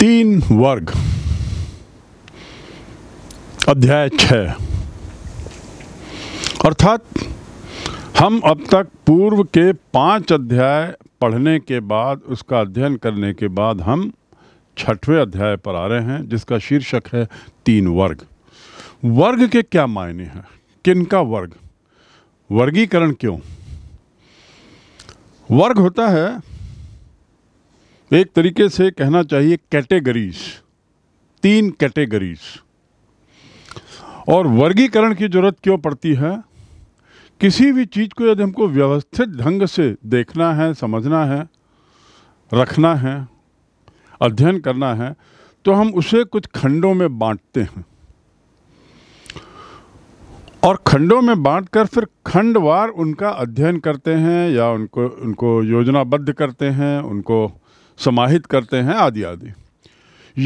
तीन वर्ग अध्याय छ अर्थात हम अब तक पूर्व के पांच अध्याय पढ़ने के बाद उसका अध्ययन करने के बाद हम छठवें अध्याय पर आ रहे हैं जिसका शीर्षक है तीन वर्ग वर्ग के क्या मायने हैं किन का वर्ग वर्गीकरण क्यों वर्ग होता है एक तरीके से कहना चाहिए कैटेगरीज तीन कैटेगरीज और वर्गीकरण की ज़रूरत क्यों पड़ती है किसी भी चीज़ को यदि हमको व्यवस्थित ढंग से देखना है समझना है रखना है अध्ययन करना है तो हम उसे कुछ खंडों में बांटते हैं और खंडों में बांटकर फिर खंडवार उनका अध्ययन करते हैं या उनको उनको योजनाबद्ध करते हैं उनको समाहित करते हैं आदि आदि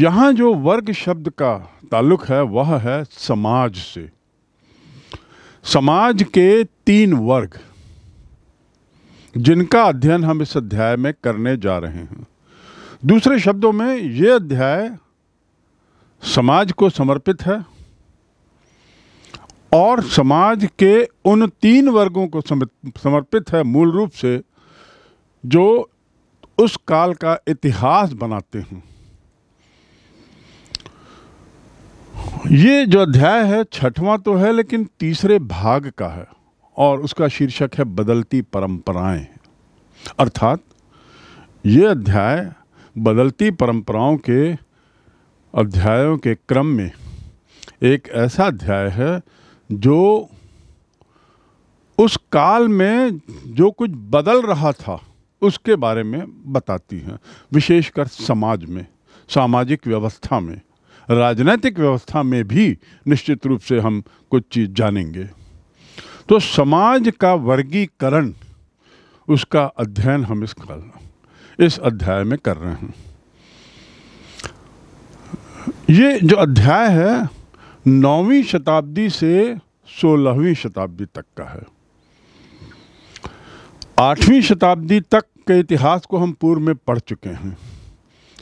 यहाँ जो वर्ग शब्द का ताल्लुक है वह है समाज से समाज के तीन वर्ग जिनका अध्ययन हम इस अध्याय में करने जा रहे हैं दूसरे शब्दों में ये अध्याय समाज को समर्पित है और समाज के उन तीन वर्गों को समर्पित है मूल रूप से जो उस काल का इतिहास बनाते हैं ये जो अध्याय है छठवां तो है लेकिन तीसरे भाग का है और उसका शीर्षक है बदलती परंपराएं अर्थात ये अध्याय बदलती परंपराओं के अध्यायों के क्रम में एक ऐसा अध्याय है जो उस काल में जो कुछ बदल रहा था उसके बारे में बताती हैं विशेषकर समाज में सामाजिक व्यवस्था में राजनीतिक व्यवस्था में भी निश्चित रूप से हम कुछ चीज़ जानेंगे तो समाज का वर्गीकरण उसका अध्ययन हम इस कल इस अध्याय में कर रहे हैं ये जो अध्याय है नौवीं शताब्दी से सोलहवीं शताब्दी तक का है आठवीं शताब्दी तक के इतिहास को हम पूर्व में पढ़ चुके हैं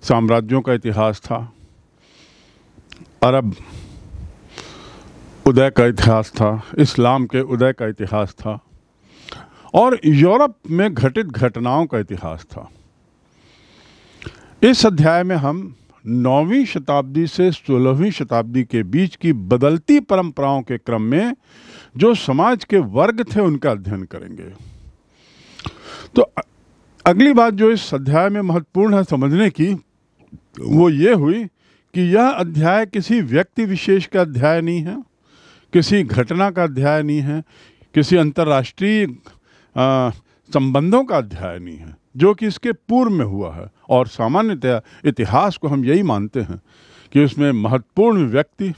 साम्राज्यों का इतिहास था अरब उदय का इतिहास था इस्लाम के उदय का इतिहास था और यूरोप में घटित घटनाओं का इतिहास था इस अध्याय में हम नौवीं शताब्दी से सोलहवीं शताब्दी के बीच की बदलती परंपराओं के क्रम में जो समाज के वर्ग थे उनका अध्ययन करेंगे तो अगली बात जो इस अध्याय में महत्वपूर्ण है समझने की वो ये हुई कि यह अध्याय किसी व्यक्ति विशेष का अध्याय नहीं है किसी घटना का अध्याय नहीं है किसी अंतर्राष्ट्रीय संबंधों का अध्याय नहीं है जो कि इसके पूर्व में हुआ है और सामान्यतया इतिहास को हम यही मानते हैं कि उसमें महत्वपूर्ण व्यक्ति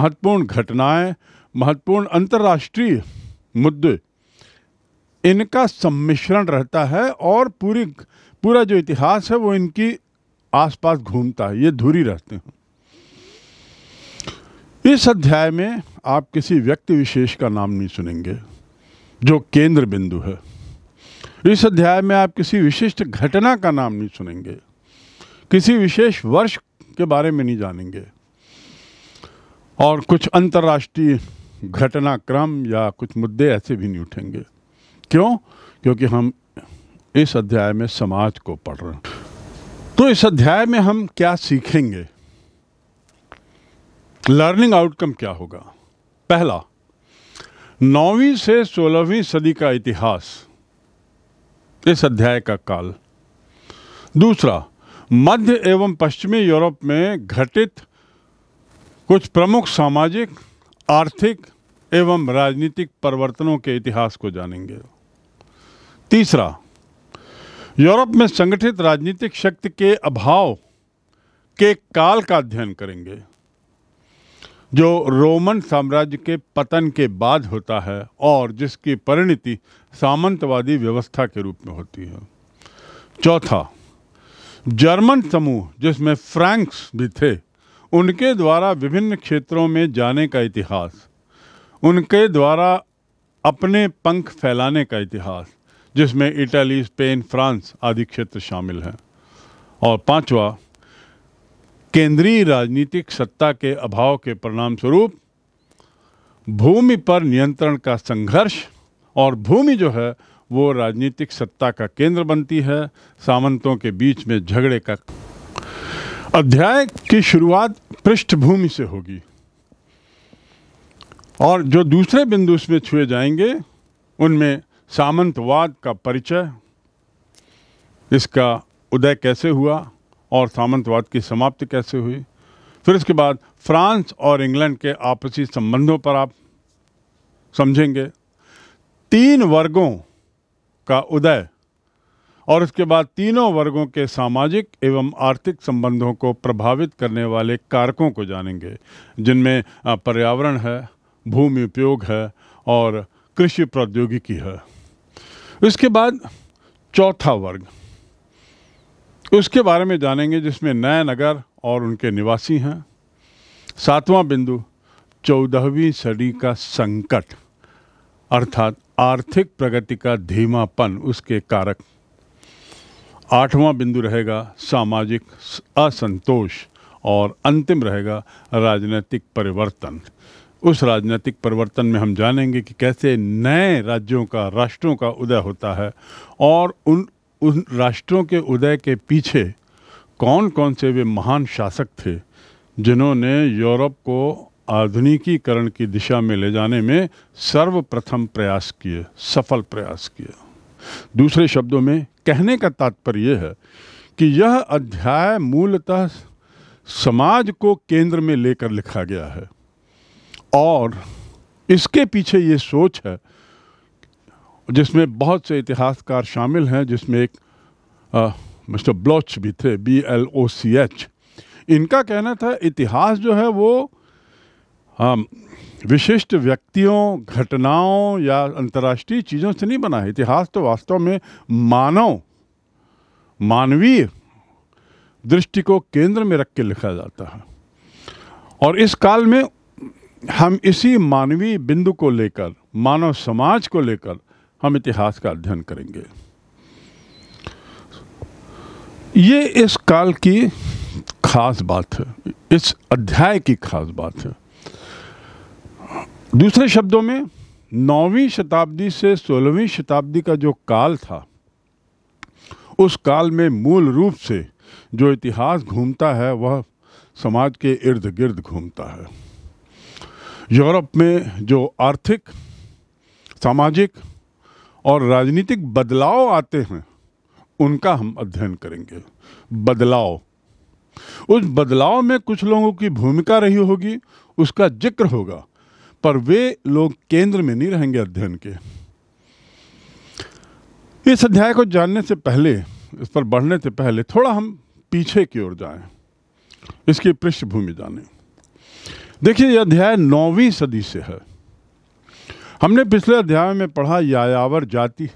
महत्वपूर्ण घटनाएं महत्वपूर्ण अंतर्राष्ट्रीय मुद्दे इनका सम्मिश्रण रहता है और पूरी पूरा जो इतिहास है वो इनकी आसपास घूमता है ये धुरी रहते हैं इस अध्याय में आप किसी व्यक्ति विशेष का नाम नहीं सुनेंगे जो केंद्र बिंदु है इस अध्याय में आप किसी विशिष्ट घटना का नाम नहीं सुनेंगे किसी विशेष वर्ष के बारे में नहीं जानेंगे और कुछ अंतर्राष्ट्रीय घटनाक्रम या कुछ मुद्दे ऐसे भी नहीं उठेंगे क्यों क्योंकि हम इस अध्याय में समाज को पढ़ रहे हैं तो इस अध्याय में हम क्या सीखेंगे लर्निंग आउटकम क्या होगा पहला नौवीं से सोलहवीं सदी का इतिहास इस अध्याय का काल दूसरा मध्य एवं पश्चिमी यूरोप में घटित कुछ प्रमुख सामाजिक आर्थिक एवं राजनीतिक परिवर्तनों के इतिहास को जानेंगे तीसरा यूरोप में संगठित राजनीतिक शक्ति के अभाव के काल का अध्ययन करेंगे जो रोमन साम्राज्य के पतन के बाद होता है और जिसकी परिणति सामंतवादी व्यवस्था के रूप में होती है चौथा जर्मन समूह जिसमें फ्रैंक्स भी थे उनके द्वारा विभिन्न क्षेत्रों में जाने का इतिहास उनके द्वारा अपने पंख फैलाने का इतिहास जिसमें इटली स्पेन फ्रांस आदि क्षेत्र शामिल हैं और पांचवा केंद्रीय राजनीतिक सत्ता के अभाव के परिणाम स्वरूप भूमि पर नियंत्रण का संघर्ष और भूमि जो है वो राजनीतिक सत्ता का केंद्र बनती है सामंतों के बीच में झगड़े का अध्याय की शुरुआत पृष्ठभूमि से होगी और जो दूसरे बिंदु उसमें छुए जाएंगे उनमें सामंतवाद का परिचय इसका उदय कैसे हुआ और सामंतवाद की समाप्ति कैसे हुई फिर इसके बाद फ्रांस और इंग्लैंड के आपसी संबंधों पर आप समझेंगे तीन वर्गों का उदय और उसके बाद तीनों वर्गों के सामाजिक एवं आर्थिक संबंधों को प्रभावित करने वाले कारकों को जानेंगे जिनमें पर्यावरण है भूमि उपयोग है और कृषि प्रौद्योगिकी है उसके बाद चौथा वर्ग उसके बारे में जानेंगे जिसमें नए नगर और उनके निवासी हैं सातवां बिंदु चौदहवीं सदी का संकट अर्थात आर्थिक प्रगति का धीमापन उसके कारक आठवां बिंदु रहेगा सामाजिक असंतोष और अंतिम रहेगा राजनीतिक परिवर्तन उस राजनीतिक परिवर्तन में हम जानेंगे कि कैसे नए राज्यों का राष्ट्रों का उदय होता है और उन उन राष्ट्रों के उदय के पीछे कौन कौन से वे महान शासक थे जिन्होंने यूरोप को आधुनिकीकरण की दिशा में ले जाने में सर्वप्रथम प्रयास किए सफल प्रयास किए दूसरे शब्दों में कहने का तात्पर्य यह है कि यह अध्याय मूलतः समाज को केंद्र में लेकर लिखा गया है और इसके पीछे ये सोच है जिसमें बहुत से इतिहासकार शामिल हैं जिसमें एक मिस्टर ब्लॉच भी थे B L O C H इनका कहना था इतिहास जो है वो विशिष्ट व्यक्तियों घटनाओं या अंतर्राष्ट्रीय चीज़ों से नहीं बना है इतिहास तो वास्तव में मानव मानवीय दृष्टि को केंद्र में रख के लिखा जाता है और इस काल में हम इसी मानवीय बिंदु को लेकर मानव समाज को लेकर हम इतिहास का अध्ययन करेंगे ये इस काल की खास बात है इस अध्याय की खास बात है दूसरे शब्दों में नौवीं शताब्दी से सोलहवीं शताब्दी का जो काल था उस काल में मूल रूप से जो इतिहास घूमता है वह समाज के इर्द गिर्द घूमता है यूरोप में जो आर्थिक सामाजिक और राजनीतिक बदलाव आते हैं उनका हम अध्ययन करेंगे बदलाव उस बदलाव में कुछ लोगों की भूमिका रही होगी उसका जिक्र होगा पर वे लोग केंद्र में नहीं रहेंगे अध्ययन के इस अध्याय को जानने से पहले इस पर बढ़ने से पहले थोड़ा हम पीछे की ओर जाएं इसकी पृष्ठभूमि जानें देखिए यह अध्याय नौवीं सदी से है हमने पिछले अध्याय में पढ़ा यायावर जाति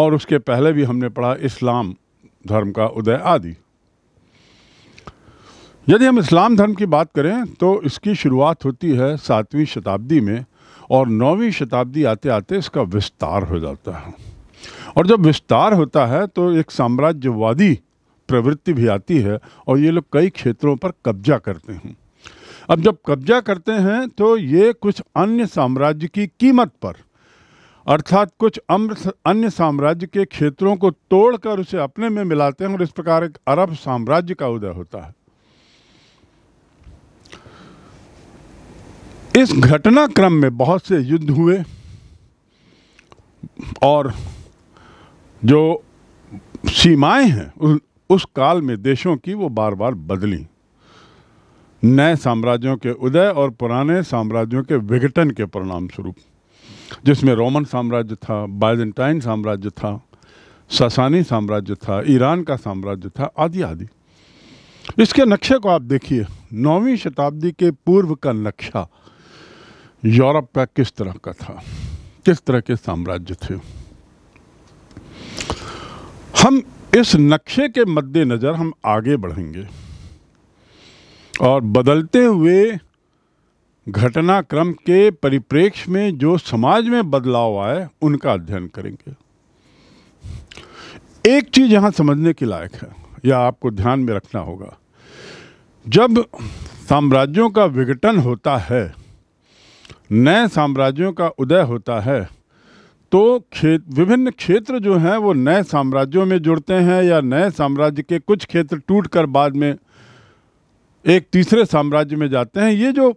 और उसके पहले भी हमने पढ़ा इस्लाम धर्म का उदय आदि यदि हम इस्लाम धर्म की बात करें तो इसकी शुरुआत होती है सातवीं शताब्दी में और नौवीं शताब्दी आते आते इसका विस्तार हो जाता है और जब विस्तार होता है तो एक साम्राज्यवादी प्रवृत्ति भी आती है और ये लोग कई क्षेत्रों पर कब्जा करते हैं अब जब कब्जा करते हैं तो ये कुछ अन्य साम्राज्य की कीमत पर अर्थात कुछ अम्र अन्य साम्राज्य के क्षेत्रों को तोड़कर उसे अपने में मिलाते हैं और इस प्रकार एक अरब साम्राज्य का उदय होता है इस घटनाक्रम में बहुत से युद्ध हुए और जो सीमाएं हैं उस काल में देशों की वो बार बार बदली नए साम्राज्यों के उदय और पुराने साम्राज्यों के विघटन के परिणाम स्वरूप जिसमें रोमन साम्राज्य था बाइजेंटाइन साम्राज्य था ससानी साम्राज्य था ईरान का साम्राज्य था आदि आदि इसके नक्शे को आप देखिए नौवीं शताब्दी के पूर्व का नक्शा यूरोप का किस तरह का था किस तरह के साम्राज्य थे हम इस नक्शे के मद्देनज़र हम आगे बढ़ेंगे और बदलते हुए घटनाक्रम के परिप्रेक्ष्य में जो समाज में बदलाव आए उनका अध्ययन करेंगे एक चीज़ यहाँ समझने के लायक है या आपको ध्यान में रखना होगा जब साम्राज्यों का विघटन होता है नए साम्राज्यों का उदय होता है तो खेत विभिन्न क्षेत्र जो हैं वो नए साम्राज्यों में जुड़ते हैं या नए साम्राज्य के कुछ क्षेत्र टूट कर बाद में एक तीसरे साम्राज्य में जाते हैं ये जो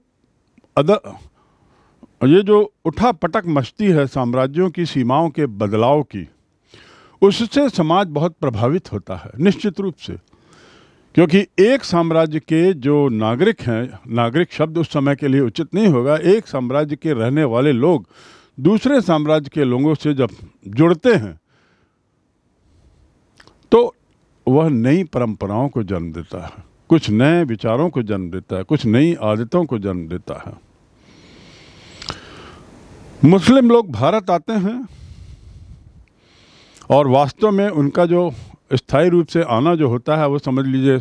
अदर ये जो उठा पटक मस्ती है साम्राज्यों की सीमाओं के बदलाव की उससे समाज बहुत प्रभावित होता है निश्चित रूप से क्योंकि एक साम्राज्य के जो नागरिक हैं नागरिक शब्द उस समय के लिए उचित नहीं होगा एक साम्राज्य के रहने वाले लोग दूसरे साम्राज्य के लोगों से जब जुड़ते हैं तो वह नई परंपराओं को जन्म देता है कुछ नए विचारों को जन्म देता है कुछ नई आदतों को जन्म देता है मुस्लिम लोग भारत आते हैं और वास्तव में उनका जो स्थायी रूप से आना जो होता है वो समझ लीजिए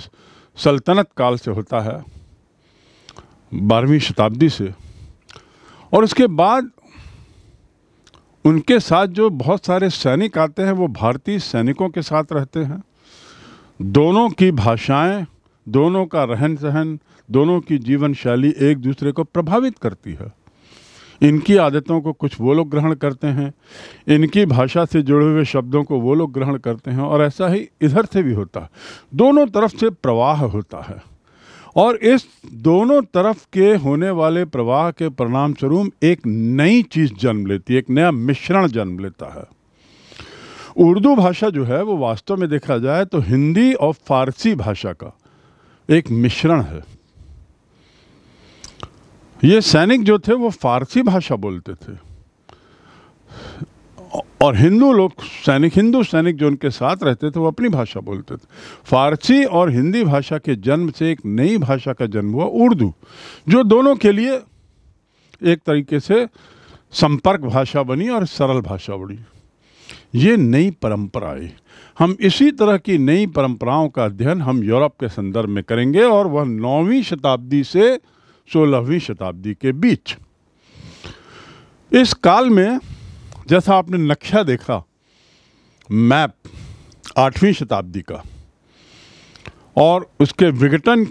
सल्तनत काल से होता है बारहवीं शताब्दी से और उसके बाद उनके साथ जो बहुत सारे सैनिक आते हैं वो भारतीय सैनिकों के साथ रहते हैं दोनों की भाषाएं दोनों का रहन सहन दोनों की जीवन शैली एक दूसरे को प्रभावित करती है इनकी आदतों को कुछ वो लोग ग्रहण करते हैं इनकी भाषा से जुड़े हुए शब्दों को वो लोग ग्रहण करते हैं और ऐसा ही इधर से भी होता है दोनों तरफ से प्रवाह होता है और इस दोनों तरफ के होने वाले प्रवाह के परिणाम स्वरूप एक नई चीज़ जन्म लेती है एक नया मिश्रण जन्म लेता है उर्दू भाषा जो है वो वास्तव में देखा जाए तो हिंदी और फारसी भाषा का एक मिश्रण है ये सैनिक जो थे वो फारसी भाषा बोलते थे और हिंदू लोग सैनिक हिंदू सैनिक जो उनके साथ रहते थे वो अपनी भाषा बोलते थे फारसी और हिंदी भाषा के जन्म से एक नई भाषा का जन्म हुआ उर्दू जो दोनों के लिए एक तरीके से संपर्क भाषा बनी और सरल भाषा बनी ये नई परंपरा आई हम इसी तरह की नई परंपराओं का अध्ययन हम यूरोप के संदर्भ में करेंगे और वह नौवीं शताब्दी से सोलहवीं शताब्दी के बीच इस काल में जैसा आपने नक्शा देखा मैप आठवीं शताब्दी का और उसके विघटन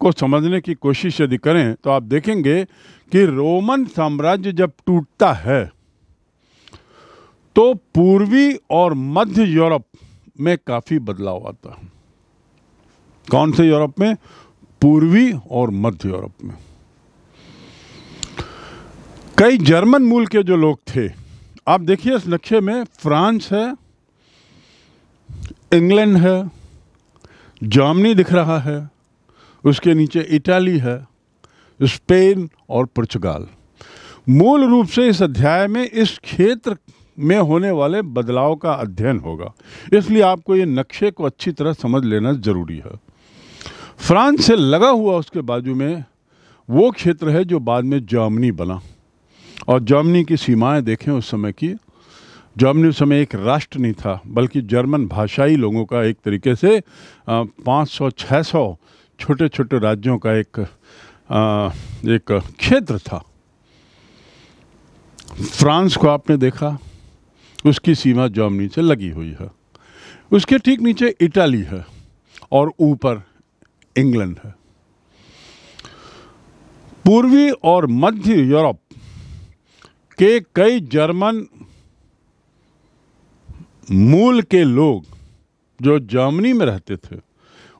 को समझने की कोशिश यदि करें तो आप देखेंगे कि रोमन साम्राज्य जब टूटता है तो पूर्वी और मध्य यूरोप में काफ़ी बदलाव आता है कौन से यूरोप में पूर्वी और मध्य यूरोप में कई जर्मन मूल के जो लोग थे आप देखिए इस नक्शे में फ्रांस है इंग्लैंड है जर्मनी दिख रहा है उसके नीचे इटाली है स्पेन और पुर्तगाल मूल रूप से इस अध्याय में इस क्षेत्र में होने वाले बदलाव का अध्ययन होगा इसलिए आपको ये नक्शे को अच्छी तरह समझ लेना जरूरी है फ्रांस से लगा हुआ उसके बाजू में वो क्षेत्र है जो बाद में जर्मनी बना और जर्मनी की सीमाएं देखें उस समय की जर्मनी उस समय एक राष्ट्र नहीं था बल्कि जर्मन भाषाई लोगों का एक तरीके से पाँच सौ छः सौ छोटे छोटे राज्यों का एक आ, एक क्षेत्र था फ्रांस को आपने देखा उसकी सीमा जर्मनी से लगी हुई है उसके ठीक नीचे इटली है और ऊपर इंग्लैंड है पूर्वी और मध्य यूरोप के कई जर्मन मूल के लोग जो जर्मनी में रहते थे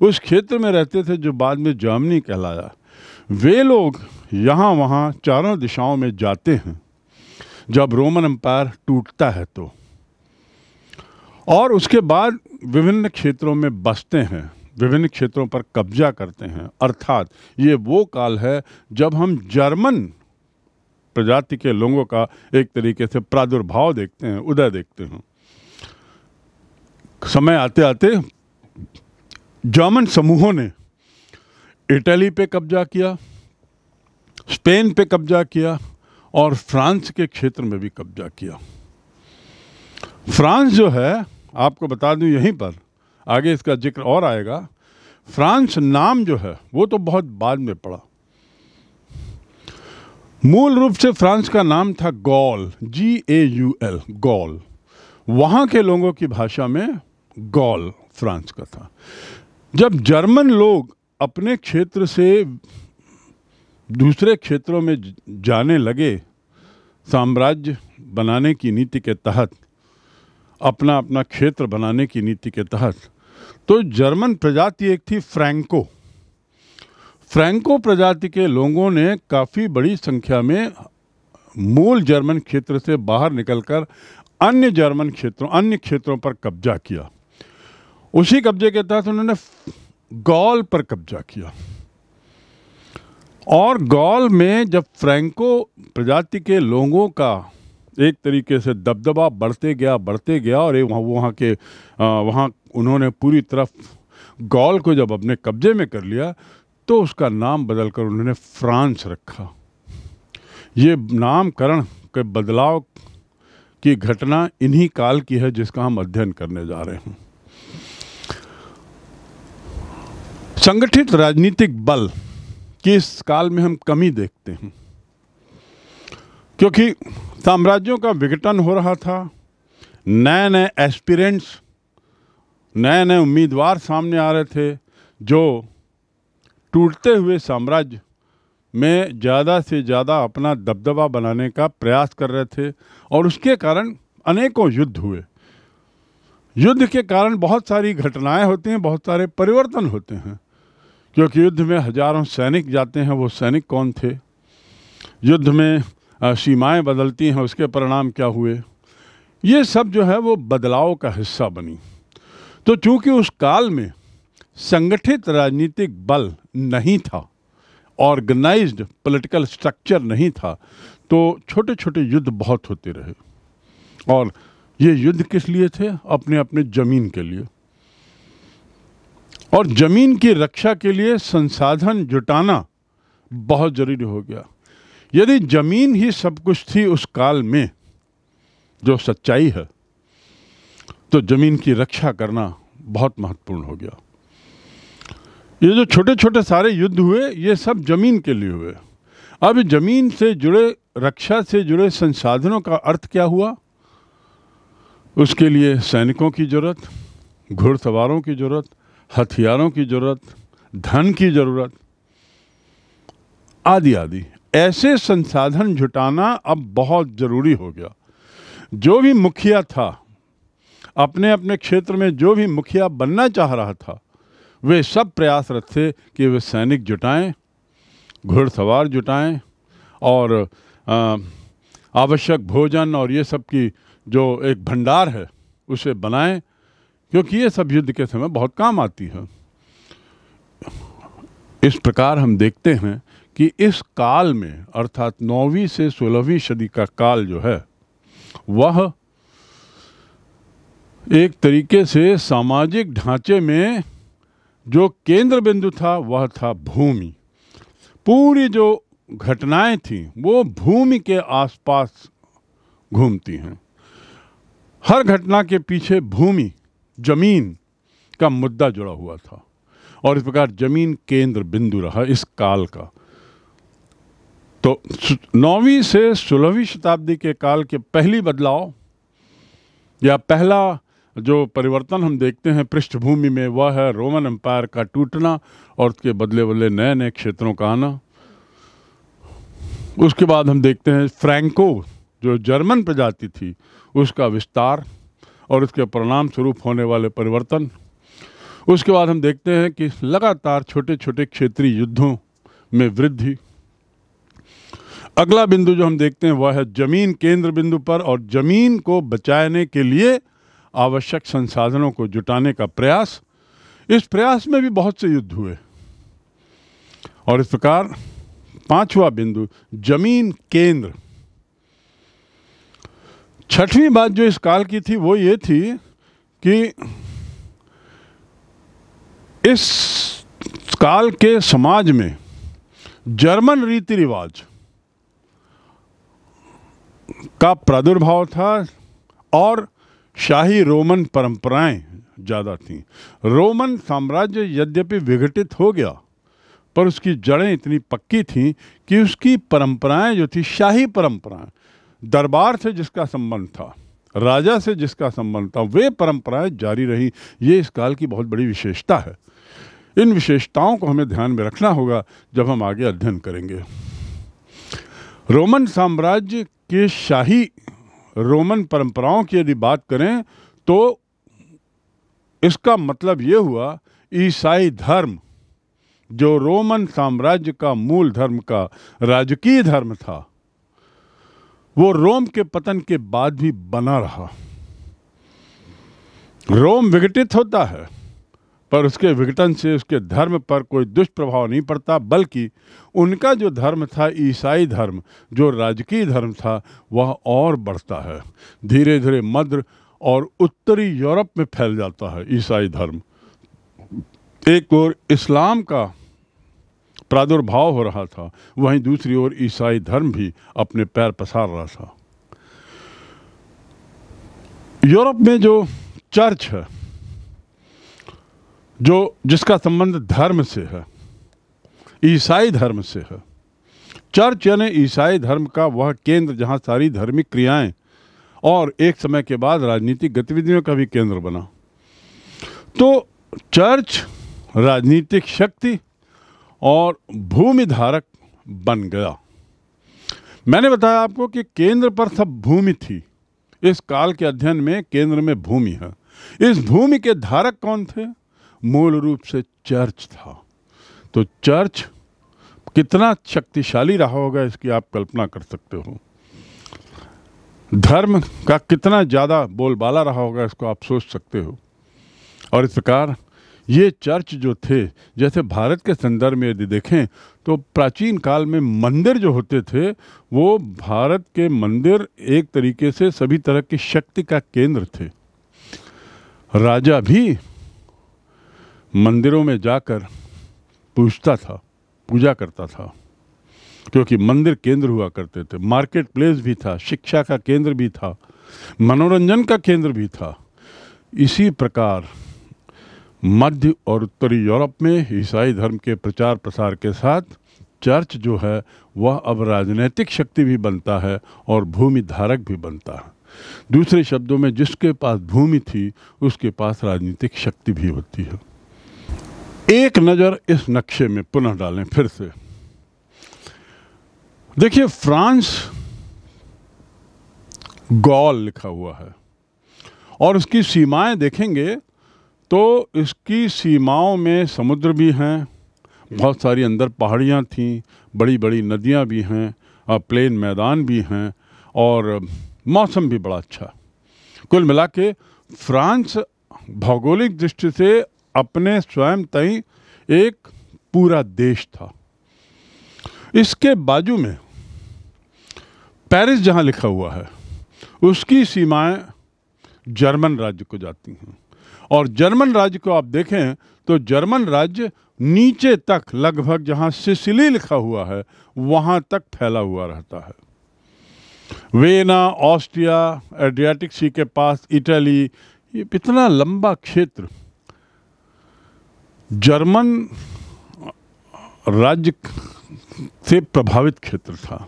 उस क्षेत्र में रहते थे जो बाद में जर्मनी कहलाया वे लोग यहाँ वहाँ चारों दिशाओं में जाते हैं जब रोमन एम्पायर टूटता है तो और उसके बाद विभिन्न क्षेत्रों में बसते हैं विभिन्न क्षेत्रों पर कब्जा करते हैं अर्थात ये वो काल है जब हम जर्मन प्रजाति के लोगों का एक तरीके से प्रादुर्भाव देखते हैं उदय देखते हैं समय आते आते जर्मन समूहों ने इटली पे कब्जा किया स्पेन पे कब्जा किया और फ्रांस के क्षेत्र में भी कब्जा किया फ्रांस जो है आपको बता दूं यहीं पर आगे इसका जिक्र और आएगा फ्रांस नाम जो है वो तो बहुत बाद में पड़ा मूल रूप से फ्रांस का नाम था Gaul G A U L Gaul वहां के लोगों की भाषा में गॉल फ्रांस का था जब जर्मन लोग अपने क्षेत्र से दूसरे क्षेत्रों में जाने लगे साम्राज्य बनाने की नीति के तहत अपना अपना क्षेत्र बनाने की नीति के तहत तो जर्मन प्रजाति एक थी फ्रैंको फ्रैंको प्रजाति के लोगों ने काफ़ी बड़ी संख्या में मूल जर्मन क्षेत्र से बाहर निकलकर अन्य जर्मन क्षेत्रों अन्य क्षेत्रों पर कब्जा किया उसी कब्जे के तहत उन्होंने गॉल पर कब्जा किया और गौल में जब फ्रैंको प्रजाति के लोगों का एक तरीके से दबदबा बढ़ते गया बढ़ते गया और वहाँ वहाँ के वहाँ उन्होंने पूरी तरफ गौल को जब अपने कब्जे में कर लिया तो उसका नाम बदलकर उन्होंने फ्रांस रखा ये नामकरण के बदलाव की घटना इन्हीं काल की है जिसका हम अध्ययन करने जा रहे हैं संगठित राजनीतिक बल कि इस काल में हम कमी देखते हैं क्योंकि साम्राज्यों का विघटन हो रहा था नए नए एस्पिरेंट्स नए नए उम्मीदवार सामने आ रहे थे जो टूटते हुए साम्राज्य में ज़्यादा से ज़्यादा अपना दबदबा बनाने का प्रयास कर रहे थे और उसके कारण अनेकों युद्ध हुए युद्ध के कारण बहुत सारी घटनाएं होती हैं बहुत सारे परिवर्तन होते हैं क्योंकि युद्ध में हजारों सैनिक जाते हैं वो सैनिक कौन थे युद्ध में सीमाएं बदलती हैं उसके परिणाम क्या हुए ये सब जो है वो बदलाव का हिस्सा बनी तो चूंकि उस काल में संगठित राजनीतिक बल नहीं था ऑर्गेनाइज्ड पॉलिटिकल स्ट्रक्चर नहीं था तो छोटे छोटे युद्ध बहुत होते रहे और ये युद्ध किस लिए थे अपने अपने ज़मीन के लिए और ज़मीन की रक्षा के लिए संसाधन जुटाना बहुत ज़रूरी हो गया यदि ज़मीन ही सब कुछ थी उस काल में जो सच्चाई है तो ज़मीन की रक्षा करना बहुत महत्वपूर्ण हो गया ये जो छोटे छोटे सारे युद्ध हुए ये सब ज़मीन के लिए हुए अब ज़मीन से जुड़े रक्षा से जुड़े संसाधनों का अर्थ क्या हुआ उसके लिए सैनिकों की ज़रूरत घुड़सवारों की ज़रूरत हथियारों की ज़रूरत धन की ज़रूरत आदि आदि ऐसे संसाधन जुटाना अब बहुत ज़रूरी हो गया जो भी मुखिया था अपने अपने क्षेत्र में जो भी मुखिया बनना चाह रहा था वे सब प्रयासरत थे कि वे सैनिक जुटाएं घुड़सवार जुटाएं और आवश्यक भोजन और ये सब की जो एक भंडार है उसे बनाएं क्योंकि ये सब युद्ध के समय बहुत काम आती है इस प्रकार हम देखते हैं कि इस काल में अर्थात नौवीं से सोलहवीं सदी का काल जो है वह एक तरीके से सामाजिक ढांचे में जो केंद्र बिंदु था वह था भूमि पूरी जो घटनाएं थी वो भूमि के आसपास घूमती हैं हर घटना के पीछे भूमि जमीन का मुद्दा जुड़ा हुआ था और इस प्रकार जमीन केंद्र बिंदु रहा इस काल का तो नौवीं से सोलहवीं शताब्दी के काल के पहली बदलाव या पहला जो परिवर्तन हम देखते हैं पृष्ठभूमि में वह है रोमन एम्पायर का टूटना और उसके बदले बदले नए नए क्षेत्रों का आना उसके बाद हम देखते हैं फ्रैंको जो जर्मन प्रजाति थी उसका विस्तार और उसके परिणाम स्वरूप होने वाले परिवर्तन उसके बाद हम देखते हैं कि लगातार छोटे छोटे क्षेत्रीय युद्धों में वृद्धि अगला बिंदु जो हम देखते हैं वह है जमीन केंद्र बिंदु पर और जमीन को बचाने के लिए आवश्यक संसाधनों को जुटाने का प्रयास इस प्रयास में भी बहुत से युद्ध हुए और इस प्रकार पांचवा बिंदु जमीन केंद्र छठवीं बात जो इस काल की थी वो ये थी कि इस काल के समाज में जर्मन रीति रिवाज का प्रादुर्भाव था और शाही रोमन परंपराएं ज़्यादा थीं रोमन साम्राज्य यद्यपि विघटित हो गया पर उसकी जड़ें इतनी पक्की थीं कि उसकी परंपराएं जो थी शाही परंपराएं दरबार से जिसका संबंध था राजा से जिसका संबंध था वे परंपराएं जारी रही ये इस काल की बहुत बड़ी विशेषता है इन विशेषताओं को हमें ध्यान में रखना होगा जब हम आगे अध्ययन करेंगे रोमन साम्राज्य के शाही रोमन परंपराओं की यदि बात करें तो इसका मतलब ये हुआ ईसाई धर्म जो रोमन साम्राज्य का मूल धर्म का राजकीय धर्म था वो रोम के पतन के बाद भी बना रहा रोम विघटित होता है पर उसके विघटन से उसके धर्म पर कोई दुष्प्रभाव नहीं पड़ता बल्कि उनका जो धर्म था ईसाई धर्म जो राजकीय धर्म था वह और बढ़ता है धीरे धीरे मध्य और उत्तरी यूरोप में फैल जाता है ईसाई धर्म एक और इस्लाम का प्रादुर्भाव हो रहा था वहीं दूसरी ओर ईसाई धर्म भी अपने पैर पसार रहा था यूरोप में जो चर्च है जो जिसका संबंध धर्म से है ईसाई धर्म से है चर्च यानी ईसाई धर्म का वह केंद्र जहां सारी धार्मिक क्रियाएं और एक समय के बाद राजनीतिक गतिविधियों का भी केंद्र बना तो चर्च राजनीतिक शक्ति और भूमि धारक बन गया मैंने बताया आपको कि केंद्र पर सब भूमि थी इस काल के अध्ययन में केंद्र में भूमि है इस भूमि के धारक कौन थे मूल रूप से चर्च था तो चर्च कितना शक्तिशाली रहा होगा इसकी आप कल्पना कर सकते हो धर्म का कितना ज़्यादा बोलबाला रहा होगा इसको आप सोच सकते हो और इस प्रकार ये चर्च जो थे जैसे भारत के संदर्भ में यदि देखें तो प्राचीन काल में मंदिर जो होते थे वो भारत के मंदिर एक तरीके से सभी तरह की शक्ति का केंद्र थे राजा भी मंदिरों में जाकर पूछता था पूजा करता था क्योंकि मंदिर केंद्र हुआ करते थे मार्केट प्लेस भी था शिक्षा का केंद्र भी था मनोरंजन का केंद्र भी था इसी प्रकार मध्य और उत्तरी यूरोप में ईसाई धर्म के प्रचार प्रसार के साथ चर्च जो है वह अब राजनीतिक शक्ति भी बनता है और भूमि धारक भी बनता है दूसरे शब्दों में जिसके पास भूमि थी उसके पास राजनीतिक शक्ति भी होती है एक नज़र इस नक्शे में पुनः डालें फिर से देखिए फ्रांस गॉल लिखा हुआ है और उसकी सीमाएं देखेंगे तो इसकी सीमाओं में समुद्र भी हैं बहुत सारी अंदर पहाड़ियाँ थीं बड़ी बड़ी नदियाँ भी हैं प्लेन मैदान भी हैं और मौसम भी बड़ा अच्छा कुल मिला के फ्रांस भौगोलिक दृष्टि से अपने स्वयं तय एक पूरा देश था इसके बाजू में पेरिस जहाँ लिखा हुआ है उसकी सीमाएं जर्मन राज्य को जाती हैं और जर्मन राज्य को आप देखें तो जर्मन राज्य नीचे तक लगभग जहां सिसिली लिखा हुआ है वहां तक फैला हुआ रहता है वेना ऑस्ट्रिया एड्रियाटिक सी के पास इटली ये इतना लंबा क्षेत्र जर्मन राज्य से प्रभावित क्षेत्र था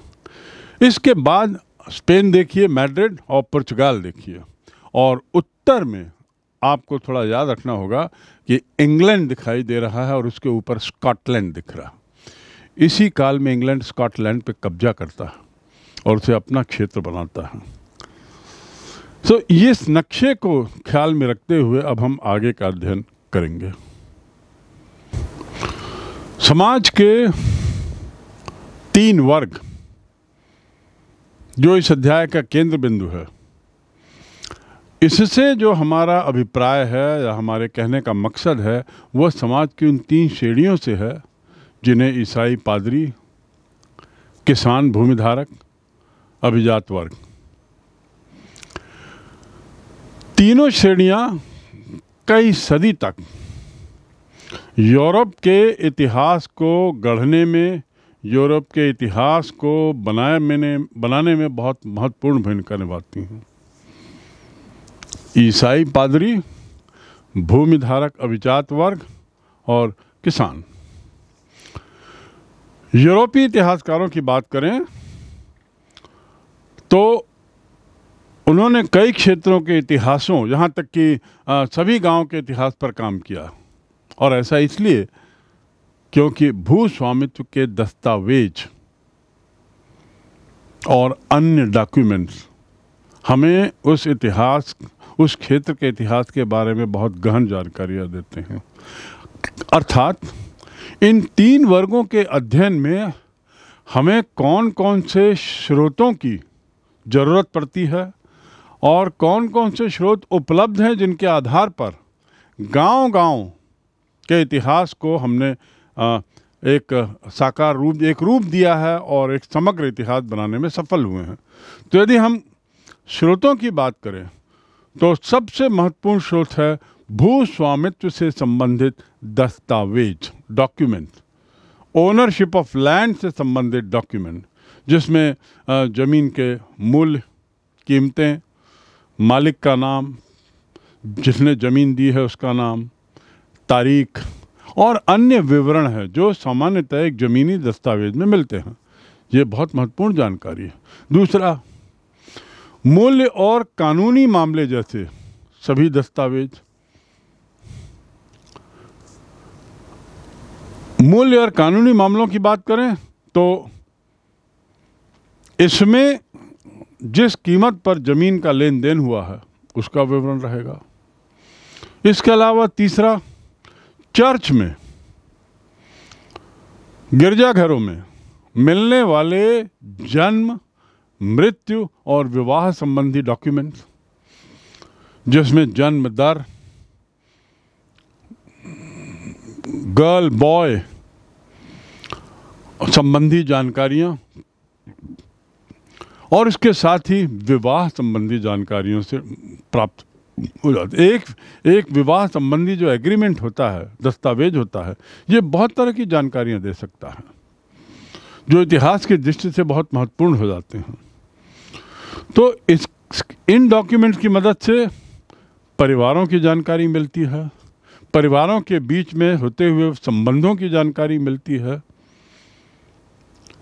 इसके बाद स्पेन देखिए मैड्रिड और पुर्तगाल देखिए और उत्तर में आपको थोड़ा याद रखना होगा कि इंग्लैंड दिखाई दे रहा है और उसके ऊपर स्कॉटलैंड दिख रहा इसी काल में इंग्लैंड स्कॉटलैंड पे कब्जा करता है और उसे अपना क्षेत्र बनाता है सो so, इस नक्शे को ख्याल में रखते हुए अब हम आगे का अध्ययन करेंगे समाज के तीन वर्ग जो इस अध्याय का केंद्र बिंदु है इससे जो हमारा अभिप्राय है या हमारे कहने का मकसद है वह समाज की उन तीन श्रेणियों से है जिन्हें ईसाई पादरी किसान भूमिधारक अभिजात वर्ग तीनों श्रेणियां कई सदी तक यूरोप के इतिहास को गढ़ने में यूरोप के इतिहास को बनाए मैंने बनाने में बहुत महत्वपूर्ण भूमिका निभाती हैं ईसाई पादरी भूमिधारक अभिजात वर्ग और किसान यूरोपीय इतिहासकारों की बात करें तो उन्होंने कई क्षेत्रों के इतिहासों यहाँ तक कि सभी गांव के इतिहास पर काम किया और ऐसा इसलिए क्योंकि भू स्वामित्व के दस्तावेज और अन्य डॉक्यूमेंट्स हमें उस इतिहास उस क्षेत्र के इतिहास के बारे में बहुत गहन जानकारियाँ देते हैं अर्थात इन तीन वर्गों के अध्ययन में हमें कौन कौन से स्रोतों की ज़रूरत पड़ती है और कौन कौन से स्रोत उपलब्ध हैं जिनके आधार पर गांव-गांव के इतिहास को हमने एक साकार रूप एक रूप दिया है और एक समग्र इतिहास बनाने में सफल हुए हैं तो यदि हम स्रोतों की बात करें तो सबसे महत्वपूर्ण स्रोत है भू स्वामित्व से संबंधित दस्तावेज डॉक्यूमेंट ओनरशिप ऑफ लैंड से संबंधित डॉक्यूमेंट जिसमें ज़मीन के मूल कीमतें मालिक का नाम जिसने ज़मीन दी है उसका नाम तारीख और अन्य विवरण है जो सामान्यतः एक ज़मीनी दस्तावेज में मिलते हैं ये बहुत महत्वपूर्ण जानकारी है दूसरा मूल्य और कानूनी मामले जैसे सभी दस्तावेज मूल्य और कानूनी मामलों की बात करें तो इसमें जिस कीमत पर ज़मीन का लेन देन हुआ है उसका विवरण रहेगा इसके अलावा तीसरा चर्च में गिरजाघरों में मिलने वाले जन्म मृत्यु और विवाह संबंधी डॉक्यूमेंट्स जिसमें जन्म दर गर्ल बॉय संबंधी जानकारियां और इसके साथ ही विवाह संबंधी जानकारियों से प्राप्त हो जाते एक एक विवाह संबंधी जो एग्रीमेंट होता है दस्तावेज होता है ये बहुत तरह की जानकारियां दे सकता है जो इतिहास की दृष्टि से बहुत महत्वपूर्ण हो जाते हैं तो इस इन डॉक्यूमेंट्स की मदद से परिवारों की जानकारी मिलती है परिवारों के बीच में होते हुए संबंधों की जानकारी मिलती है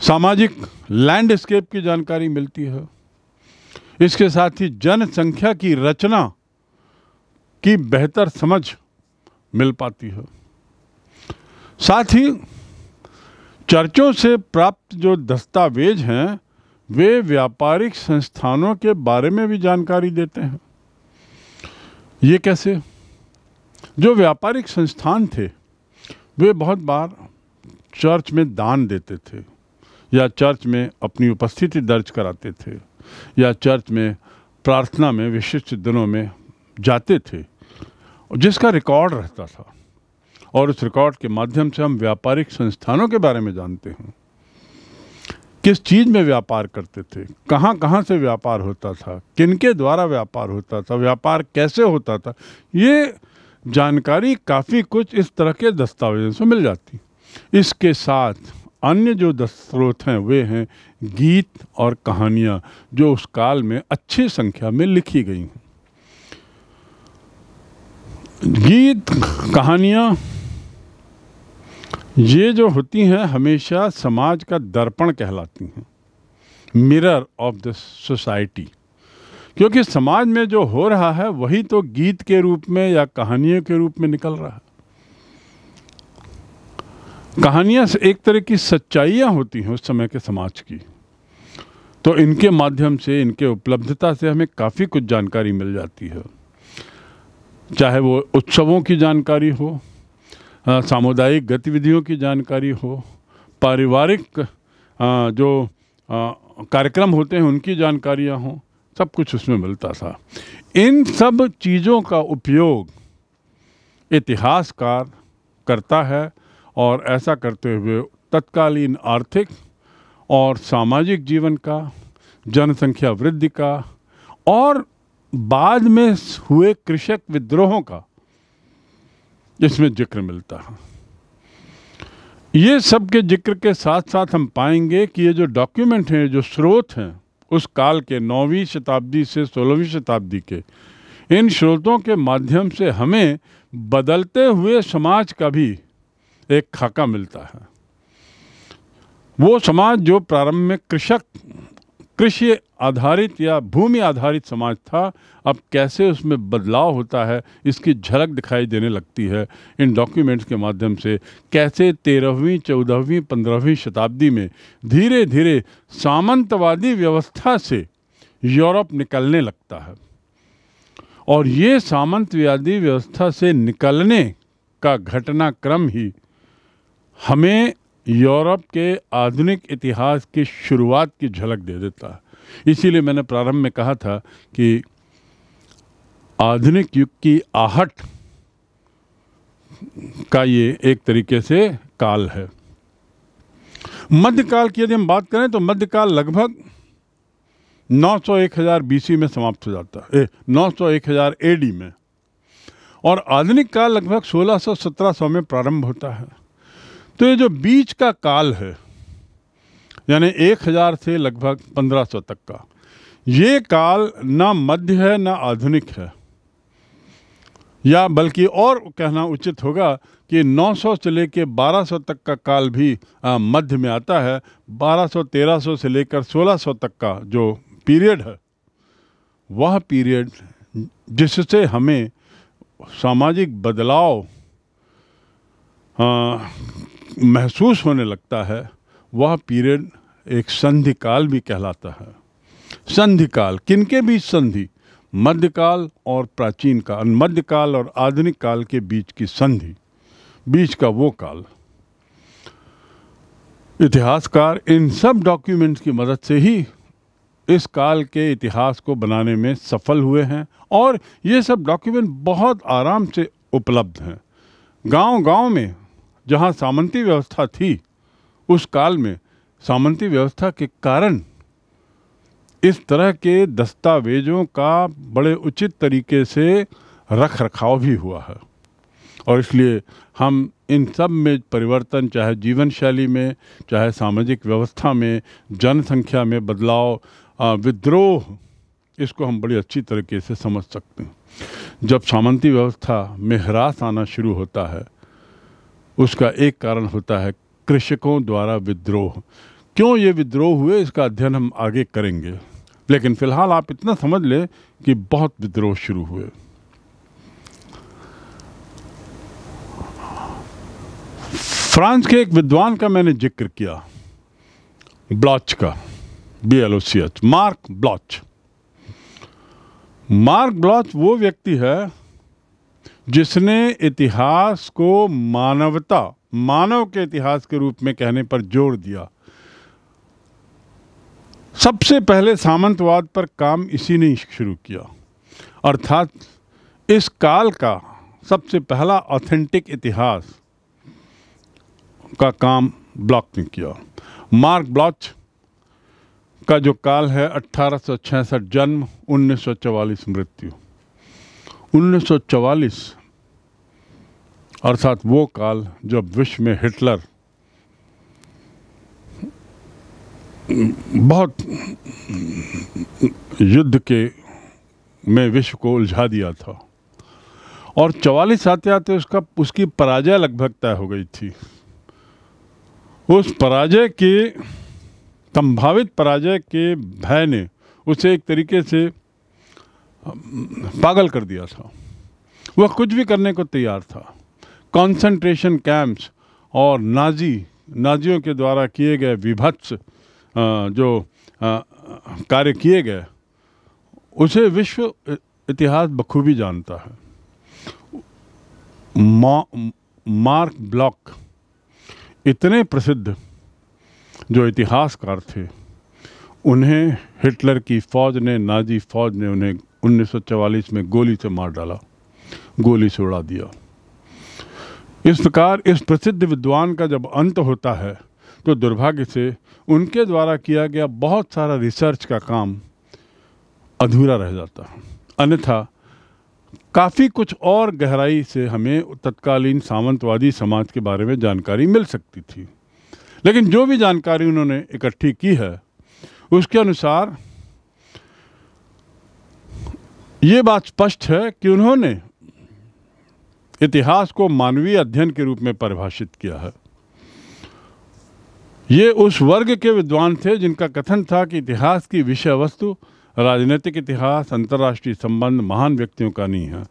सामाजिक लैंडस्केप की जानकारी मिलती है इसके साथ ही जनसंख्या की रचना की बेहतर समझ मिल पाती है साथ ही चर्चों से प्राप्त जो दस्तावेज हैं वे व्यापारिक संस्थानों के बारे में भी जानकारी देते हैं ये कैसे जो व्यापारिक संस्थान थे वे बहुत बार चर्च में दान देते थे या चर्च में अपनी उपस्थिति दर्ज कराते थे या चर्च में प्रार्थना में विशिष्ट दिनों में जाते थे जिसका रिकॉर्ड रहता था और उस रिकॉर्ड के माध्यम से हम व्यापारिक संस्थानों के बारे में जानते हैं किस चीज़ में व्यापार करते थे कहाँ कहाँ से व्यापार होता था किनके द्वारा व्यापार होता था व्यापार कैसे होता था ये जानकारी काफ़ी कुछ इस तरह के दस्तावेजों से मिल जाती इसके साथ अन्य जो स्रोत हैं वे हैं गीत और कहानियाँ जो उस काल में अच्छी संख्या में लिखी गई हैं गीत कहानियाँ ये जो होती हैं हमेशा समाज का दर्पण कहलाती हैं मिरर ऑफ द सोसाइटी क्योंकि समाज में जो हो रहा है वही तो गीत के रूप में या कहानियों के रूप में निकल रहा है कहानियाँ एक तरह की सच्चाइयाँ होती हैं उस समय के समाज की तो इनके माध्यम से इनके उपलब्धता से हमें काफ़ी कुछ जानकारी मिल जाती है चाहे वो उत्सवों की जानकारी हो सामुदायिक गतिविधियों की जानकारी हो पारिवारिक जो कार्यक्रम होते हैं उनकी जानकारियाँ हों सब कुछ उसमें मिलता था इन सब चीज़ों का उपयोग इतिहासकार करता है और ऐसा करते हुए तत्कालीन आर्थिक और सामाजिक जीवन का जनसंख्या वृद्धि का और बाद में हुए कृषक विद्रोहों का जिसमें जिक्र मिलता है ये सब के जिक्र के साथ साथ हम पाएंगे कि ये जो डॉक्यूमेंट हैं जो स्रोत हैं उस काल के नौवीं शताब्दी से सोलहवीं शताब्दी के इन स्रोतों के माध्यम से हमें बदलते हुए समाज का भी एक खाका मिलता है वो समाज जो प्रारंभ में कृषक कृषि आधारित या भूमि आधारित समाज था अब कैसे उसमें बदलाव होता है इसकी झलक दिखाई देने लगती है इन डॉक्यूमेंट्स के माध्यम से कैसे तेरहवीं चौदहवीं पंद्रहवीं शताब्दी में धीरे धीरे सामंतवादी व्यवस्था से यूरोप निकलने लगता है और ये सामंतवादी व्यवस्था से निकलने का घटनाक्रम ही हमें यूरोप के आधुनिक इतिहास की शुरुआत की झलक दे देता है इसीलिए मैंने प्रारंभ में कहा था कि आधुनिक युग की आहट का ये एक तरीके से काल है मध्यकाल की यदि हम बात करें तो मध्यकाल लगभग 900 1000 बीसी में समाप्त हो जाता है नौ सौ एक हजार एडी में और आधुनिक काल लगभग 1600 1700 में प्रारंभ होता है तो ये जो बीच का काल है यानी एक हज़ार से लगभग पंद्रह सौ तक का ये काल ना मध्य है ना आधुनिक है या बल्कि और कहना उचित होगा कि 900 से लेकर 1200 तक का काल भी मध्य में आता है 1200 1300 से लेकर 1600 तक का जो पीरियड है वह पीरियड जिससे हमें सामाजिक बदलाव महसूस होने लगता है वह पीरियड एक संधिकाल भी कहलाता है संधिकाल किनके बीच संधि मध्यकाल और प्राचीन काल मध्यकाल और आधुनिक काल के बीच की संधि बीच का वो काल इतिहासकार इन सब डॉक्यूमेंट्स की मदद से ही इस काल के इतिहास को बनाने में सफल हुए हैं और ये सब डॉक्यूमेंट बहुत आराम से उपलब्ध हैं गांव-गांव में जहाँ सामंती व्यवस्था थी उस काल में सामंती व्यवस्था के कारण इस तरह के दस्तावेजों का बड़े उचित तरीके से रख रखाव भी हुआ है और इसलिए हम इन सब में परिवर्तन चाहे जीवन शैली में चाहे सामाजिक व्यवस्था में जनसंख्या में बदलाव विद्रोह इसको हम बड़ी अच्छी तरीके से समझ सकते हैं जब सामंती व्यवस्था में ह्रास आना शुरू होता है उसका एक कारण होता है कृषकों द्वारा विद्रोह क्यों ये विद्रोह हुए इसका अध्ययन हम आगे करेंगे लेकिन फिलहाल आप इतना समझ लें कि बहुत विद्रोह शुरू हुए फ्रांस के एक विद्वान का मैंने जिक्र किया ब्लॉच का B L O C H Marc Bloch Marc Bloch वो व्यक्ति है जिसने इतिहास को मानवता मानव के इतिहास के रूप में कहने पर जोर दिया सबसे पहले सामंतवाद पर काम इसी ने शुरू किया अर्थात इस काल का सबसे पहला ऑथेंटिक इतिहास का काम ब्लॉक ने किया मार्क ब्लॉच का जो काल है अट्ठारह जन्म उन्नीस मृत्यु 1944 अर्थात वो काल जब विश्व में हिटलर बहुत युद्ध के में विश्व को उलझा दिया था और चवालीस आते आते उसका उसकी पराजय लगभग तय हो गई थी उस पराजय के संभावित पराजय के भय ने उसे एक तरीके से पागल कर दिया था वह कुछ भी करने को तैयार था कंसंट्रेशन कैंप्स और नाजी नाजियों के द्वारा किए गए विभत्स जो कार्य किए गए उसे विश्व इतिहास बखूबी जानता है मा, मार्क ब्लॉक इतने प्रसिद्ध जो इतिहासकार थे उन्हें हिटलर की फौज ने नाजी फौज ने उन्हें 1944 में गोली से मार डाला गोली से उड़ा दिया इस प्रकार इस प्रसिद्ध विद्वान का जब अंत होता है तो दुर्भाग्य से उनके द्वारा किया गया बहुत सारा रिसर्च का काम अधूरा रह जाता है अन्यथा काफ़ी कुछ और गहराई से हमें तत्कालीन सामंतवादी समाज के बारे में जानकारी मिल सकती थी लेकिन जो भी जानकारी उन्होंने इकट्ठी की है उसके अनुसार ये बात स्पष्ट है कि उन्होंने इतिहास को मानवीय अध्ययन के रूप में परिभाषित किया है ये उस वर्ग के विद्वान थे जिनका कथन था कि इतिहास की विषय वस्तु राजनीतिक इतिहास अंतर्राष्ट्रीय संबंध महान व्यक्तियों का नहीं है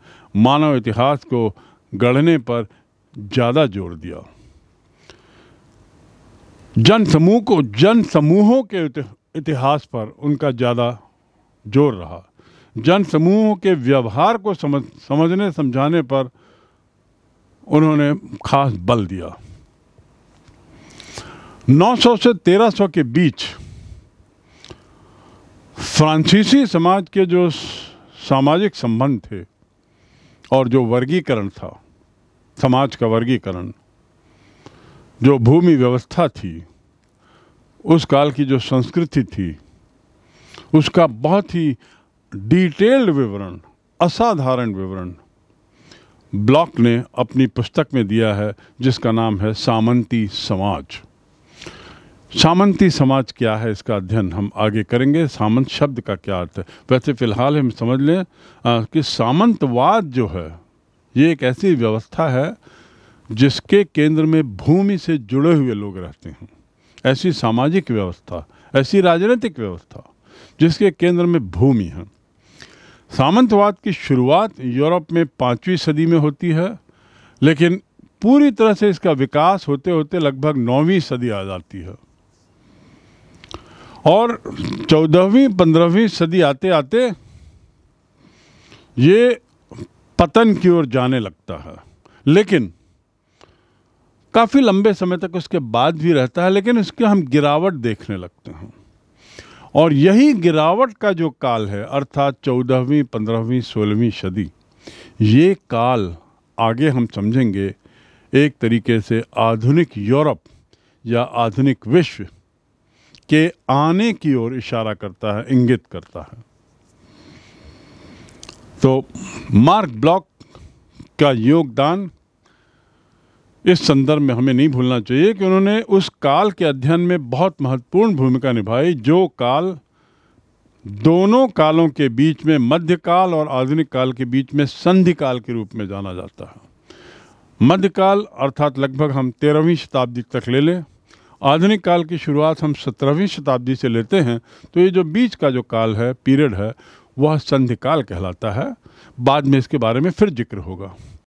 मानव इतिहास को गढ़ने पर ज़्यादा जोर दिया जन समूह को जन समूहों के इतिहास पर उनका ज़्यादा जोर रहा जन समूहों के व्यवहार को समझ समझने समझाने पर उन्होंने खास बल दिया 900 से 1300 के बीच फ्रांसीसी समाज के जो सामाजिक संबंध थे और जो वर्गीकरण था समाज का वर्गीकरण जो भूमि व्यवस्था थी उस काल की जो संस्कृति थी उसका बहुत ही डिटेल्ड विवरण असाधारण विवरण ब्लॉक ने अपनी पुस्तक में दिया है जिसका नाम है सामंती समाज सामंती समाज क्या है इसका अध्ययन हम आगे करेंगे सामंत शब्द का क्या अर्थ है वैसे फ़िलहाल हम समझ लें कि सामंतवाद जो है ये एक ऐसी व्यवस्था है जिसके केंद्र में भूमि से जुड़े हुए लोग रहते हैं ऐसी सामाजिक व्यवस्था ऐसी राजनीतिक व्यवस्था जिसके केंद्र में भूमि है सामंतवाद की शुरुआत यूरोप में पाँचवीं सदी में होती है लेकिन पूरी तरह से इसका विकास होते होते लगभग नौवीं सदी आ जाती है और चौदहवीं पंद्रहवीं सदी आते आते ये पतन की ओर जाने लगता है लेकिन काफ़ी लंबे समय तक उसके बाद भी रहता है लेकिन उसके हम गिरावट देखने लगते हैं और यही गिरावट का जो काल है अर्थात चौदहवीं पंद्रहवीं सोलहवीं सदी ये काल आगे हम समझेंगे एक तरीके से आधुनिक यूरोप या आधुनिक विश्व के आने की ओर इशारा करता है इंगित करता है तो मार्क ब्लॉक का योगदान इस संदर्भ में हमें नहीं भूलना चाहिए कि उन्होंने उस काल के अध्ययन में बहुत महत्वपूर्ण भूमिका निभाई जो काल दोनों कालों के बीच में मध्यकाल और आधुनिक काल के बीच में संधि काल के रूप में जाना जाता है मध्यकाल अर्थात लगभग हम तेरहवीं शताब्दी तक ले लें आधुनिक काल की शुरुआत हम सत्रहवीं शताब्दी से लेते हैं तो ये जो बीच का जो काल है पीरियड है वह संधिकाल कहलाता है बाद में इसके बारे में फिर जिक्र होगा